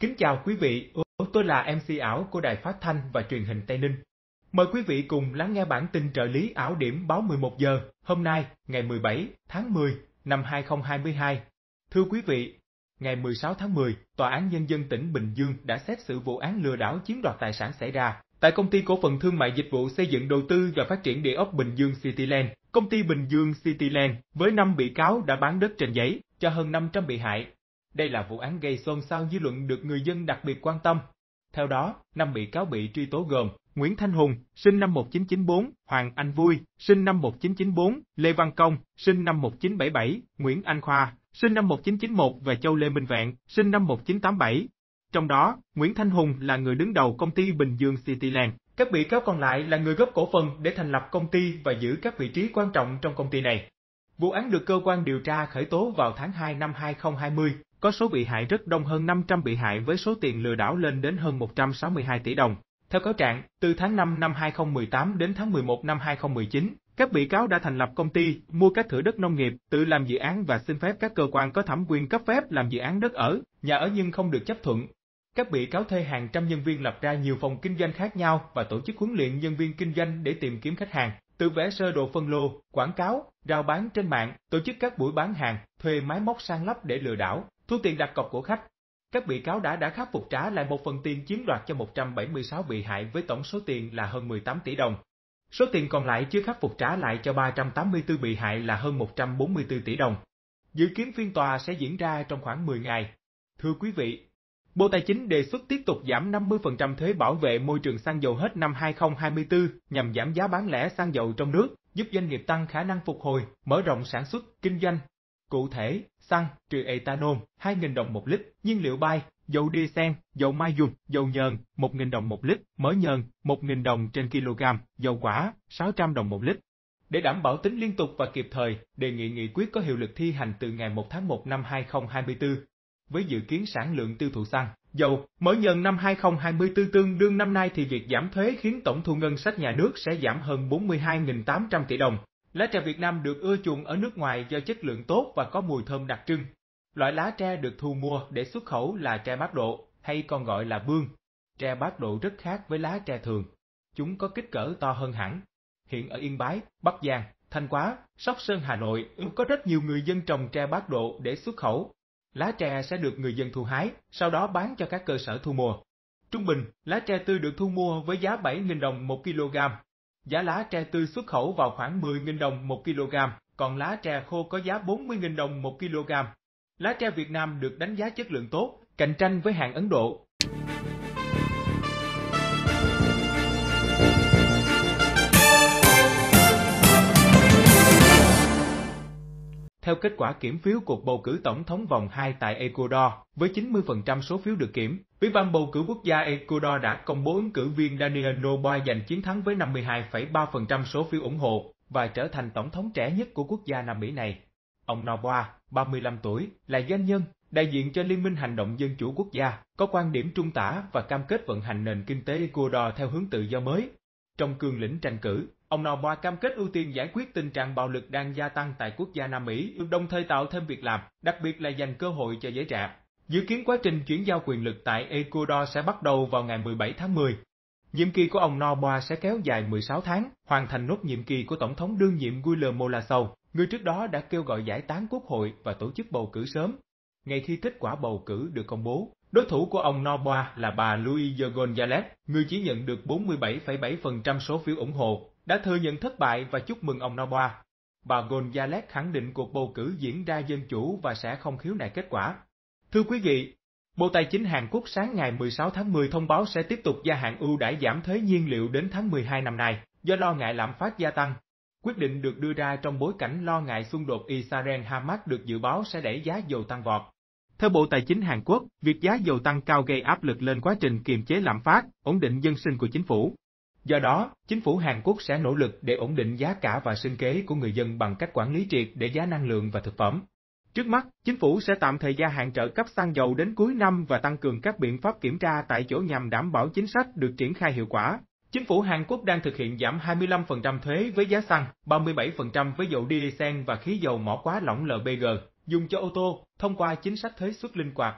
Kính chào quý vị, tôi là MC ảo của Đài Phát Thanh và Truyền hình Tây Ninh. Mời quý vị cùng lắng nghe bản tin trợ lý ảo điểm báo 11 giờ hôm nay, ngày 17 tháng 10 năm 2022. Thưa quý vị, ngày 16 tháng 10, Tòa án Nhân dân tỉnh Bình Dương đã xét xử vụ án lừa đảo chiếm đoạt tài sản xảy ra tại công ty cổ phần thương mại dịch vụ xây dựng đầu tư và phát triển địa ốc Bình Dương Cityland. Công ty Bình Dương Cityland với 5 bị cáo đã bán đất trên giấy cho hơn 500 bị hại đây là vụ án gây xôn xao dư luận được người dân đặc biệt quan tâm. Theo đó, năm bị cáo bị truy tố gồm Nguyễn Thanh Hùng, sinh năm 1994, Hoàng Anh Vui, sinh năm 1994, Lê Văn Công, sinh năm 1977, Nguyễn Anh Khoa, sinh năm 1991 và Châu Lê Minh Vẹn, sinh năm 1987. Trong đó, Nguyễn Thanh Hùng là người đứng đầu công ty Bình Dương Cityland. Các bị cáo còn lại là người góp cổ phần để thành lập công ty và giữ các vị trí quan trọng trong công ty này. Vụ án được cơ quan điều tra khởi tố vào tháng 2 năm 2020 có số bị hại rất đông hơn 500 bị hại với số tiền lừa đảo lên đến hơn 162 tỷ đồng. Theo cáo trạng, từ tháng 5 năm 2018 đến tháng 11 năm 2019, các bị cáo đã thành lập công ty, mua các thửa đất nông nghiệp, tự làm dự án và xin phép các cơ quan có thẩm quyền cấp phép làm dự án đất ở, nhà ở nhưng không được chấp thuận. Các bị cáo thuê hàng trăm nhân viên lập ra nhiều phòng kinh doanh khác nhau và tổ chức huấn luyện nhân viên kinh doanh để tìm kiếm khách hàng, tự vẽ sơ đồ phân lô, quảng cáo, rao bán trên mạng, tổ chức các buổi bán hàng, thuê máy móc sang lắp để lừa đảo, Thu tiền đặt cọc của khách, các bị cáo đã đã khắc phục trả lại một phần tiền chiếm đoạt cho 176 bị hại với tổng số tiền là hơn 18 tỷ đồng. Số tiền còn lại chưa khắc phục trả lại cho 384 bị hại là hơn 144 tỷ đồng. Dự kiến phiên tòa sẽ diễn ra trong khoảng 10 ngày. Thưa quý vị, Bộ Tài chính đề xuất tiếp tục giảm 50% thuế bảo vệ môi trường xăng dầu hết năm 2024 nhằm giảm giá bán lẻ xăng dầu trong nước, giúp doanh nghiệp tăng khả năng phục hồi, mở rộng sản xuất, kinh doanh, Cụ thể, xăng, trừ etanol, 2.000 đồng một lít, nhiên liệu bay, dầu diesel, dầu mai dùng, dầu nhờn, 1.000 đồng một lít, mỡ nhờn, 1.000 đồng trên kg, dầu quả, 600 đồng một lít. Để đảm bảo tính liên tục và kịp thời, đề nghị nghị quyết có hiệu lực thi hành từ ngày 1 tháng 1 năm 2024. Với dự kiến sản lượng tiêu thụ xăng, dầu, mỡ nhờn năm 2024 tương đương năm nay thì việc giảm thuế khiến tổng thu ngân sách nhà nước sẽ giảm hơn 42.800 tỷ đồng, Lá tre Việt Nam được ưa chuộng ở nước ngoài do chất lượng tốt và có mùi thơm đặc trưng. Loại lá tre được thu mua để xuất khẩu là tre bát độ, hay còn gọi là bương. Tre bát độ rất khác với lá tre thường. Chúng có kích cỡ to hơn hẳn. Hiện ở Yên Bái, Bắc Giang, Thanh Hóa, Sóc Sơn Hà Nội có rất nhiều người dân trồng tre bát độ để xuất khẩu. Lá tre sẽ được người dân thu hái, sau đó bán cho các cơ sở thu mua. Trung bình, lá tre tươi được thu mua với giá 7.000 đồng 1 kg, Giá lá tre tươi xuất khẩu vào khoảng 10.000 đồng 1 kg, còn lá tre khô có giá 40.000 đồng 1 kg. Lá tre Việt Nam được đánh giá chất lượng tốt, cạnh tranh với hàng Ấn Độ. theo kết quả kiểm phiếu cuộc bầu cử tổng thống vòng 2 tại Ecuador. Với 90% số phiếu được kiểm, Ủy ban bầu cử quốc gia Ecuador đã công bố ứng cử viên Daniel Noboa giành chiến thắng với 52,3% số phiếu ủng hộ và trở thành tổng thống trẻ nhất của quốc gia Nam Mỹ này. Ông Noboa, 35 tuổi, là doanh nhân, đại diện cho Liên minh Hành động Dân chủ quốc gia, có quan điểm trung tả và cam kết vận hành nền kinh tế Ecuador theo hướng tự do mới. Trong cương lĩnh tranh cử, Ông Nawa cam kết ưu tiên giải quyết tình trạng bạo lực đang gia tăng tại quốc gia Nam Mỹ, đồng thời tạo thêm việc làm, đặc biệt là dành cơ hội cho giới trẻ. Dự kiến quá trình chuyển giao quyền lực tại Ecuador sẽ bắt đầu vào ngày 17 tháng 10. Nhiệm kỳ của ông Noboa sẽ kéo dài 16 tháng, hoàn thành nốt nhiệm kỳ của Tổng thống đương nhiệm Guillermo Lasso, người trước đó đã kêu gọi giải tán quốc hội và tổ chức bầu cử sớm. Ngay khi kết quả bầu cử được công bố, đối thủ của ông Noboa là bà Luisa Gonzalez, người chỉ nhận được 47,7% số phiếu ủng hộ, đã thừa nhận thất bại và chúc mừng ông Noboa. Bà Gonzalez khẳng định cuộc bầu cử diễn ra dân chủ và sẽ không khiếu nại kết quả. Thưa quý vị, Bộ Tài chính Hàn Quốc sáng ngày 16 tháng 10 thông báo sẽ tiếp tục gia hạn ưu đãi giảm thuế nhiên liệu đến tháng 12 năm nay, do lo ngại lạm phát gia tăng. Quyết định được đưa ra trong bối cảnh lo ngại xung đột Israel-Hamas được dự báo sẽ đẩy giá dầu tăng vọt. Theo Bộ Tài chính Hàn Quốc, việc giá dầu tăng cao gây áp lực lên quá trình kiềm chế lạm phát, ổn định dân sinh của chính phủ. Do đó, chính phủ Hàn Quốc sẽ nỗ lực để ổn định giá cả và sinh kế của người dân bằng cách quản lý triệt để giá năng lượng và thực phẩm. Trước mắt, chính phủ sẽ tạm thời gia hạn trợ cấp xăng dầu đến cuối năm và tăng cường các biện pháp kiểm tra tại chỗ nhằm đảm bảo chính sách được triển khai hiệu quả. Chính phủ Hàn Quốc đang thực hiện giảm 25% thuế với giá xăng, 37% với dầu diesel và khí dầu mỏ quá lỏng LPG, dùng cho ô tô, thông qua chính sách thuế suất linh hoạt.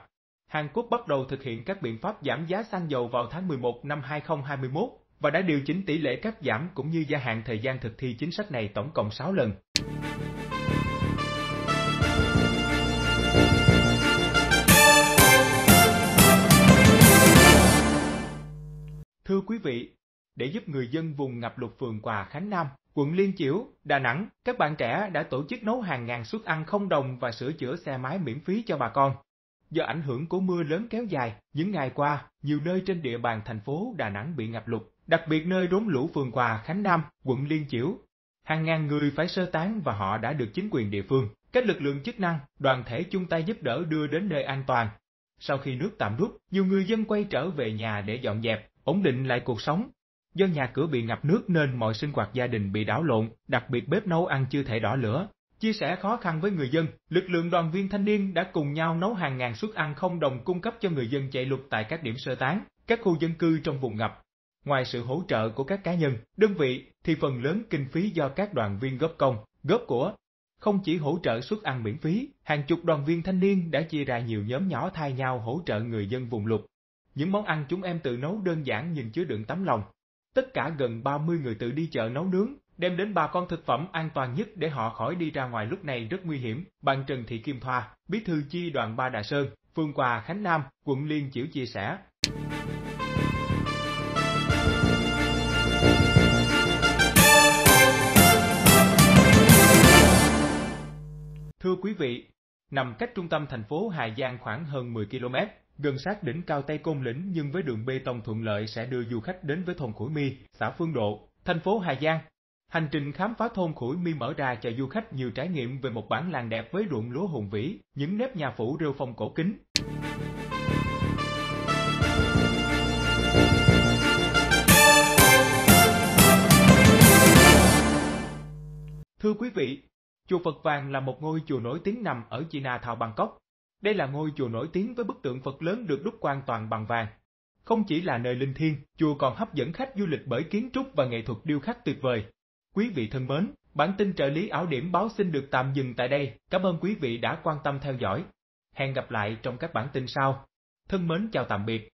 Hàn Quốc bắt đầu thực hiện các biện pháp giảm giá xăng dầu vào tháng 11 năm 2021 và đã điều chỉnh tỷ lệ cắt giảm cũng như gia hạn thời gian thực thi chính sách này tổng cộng 6 lần. Thưa quý vị, để giúp người dân vùng ngập lụt phường Quà Khánh Nam, quận Liên Chiểu, Đà Nẵng, các bạn trẻ đã tổ chức nấu hàng ngàn suất ăn không đồng và sửa chữa xe máy miễn phí cho bà con. Do ảnh hưởng của mưa lớn kéo dài, những ngày qua, nhiều nơi trên địa bàn thành phố Đà Nẵng bị ngập lụt, đặc biệt nơi đốn lũ phường Hòa, Khánh Nam, quận Liên Chiểu. Hàng ngàn người phải sơ tán và họ đã được chính quyền địa phương, các lực lượng chức năng, đoàn thể chung tay giúp đỡ đưa đến nơi an toàn. Sau khi nước tạm rút, nhiều người dân quay trở về nhà để dọn dẹp, ổn định lại cuộc sống. Do nhà cửa bị ngập nước nên mọi sinh hoạt gia đình bị đảo lộn, đặc biệt bếp nấu ăn chưa thể đỏ lửa. Chia sẻ khó khăn với người dân, lực lượng đoàn viên thanh niên đã cùng nhau nấu hàng ngàn suất ăn không đồng cung cấp cho người dân chạy lục tại các điểm sơ tán, các khu dân cư trong vùng ngập. Ngoài sự hỗ trợ của các cá nhân, đơn vị thì phần lớn kinh phí do các đoàn viên góp công, góp của. Không chỉ hỗ trợ suất ăn miễn phí, hàng chục đoàn viên thanh niên đã chia ra nhiều nhóm nhỏ thay nhau hỗ trợ người dân vùng lụt. Những món ăn chúng em tự nấu đơn giản nhưng chứa đựng tấm lòng. Tất cả gần 30 người tự đi chợ nấu nướng, đem đến bà con thực phẩm an toàn nhất để họ khỏi đi ra ngoài lúc này rất nguy hiểm. Bạn Trần Thị Kim Thoa, bí thư chi đoàn Ba Đà Sơn, Phương Quà Khánh Nam, quận Liên Chiểu chia sẻ, quý vị, nằm cách trung tâm thành phố Hà Giang khoảng hơn 10 km, gần sát đỉnh cao Tây Côn Lĩnh nhưng với đường bê tông thuận lợi sẽ đưa du khách đến với thôn Khổi Mi, xã Phương Độ, thành phố Hà Giang. Hành trình khám phá thôn Khổi Mi mở ra cho du khách nhiều trải nghiệm về một bản làng đẹp với ruộng lúa hùng vĩ, những nếp nhà phủ rêu phong cổ kính. Thưa quý vị, Chùa Phật Vàng là một ngôi chùa nổi tiếng nằm ở China Thảo Bangkok. Đây là ngôi chùa nổi tiếng với bức tượng Phật lớn được đúc hoàn toàn bằng vàng. Không chỉ là nơi linh thiêng, chùa còn hấp dẫn khách du lịch bởi kiến trúc và nghệ thuật điêu khắc tuyệt vời. Quý vị thân mến, bản tin trợ lý ảo điểm báo xin được tạm dừng tại đây. Cảm ơn quý vị đã quan tâm theo dõi. Hẹn gặp lại trong các bản tin sau. Thân mến chào tạm biệt.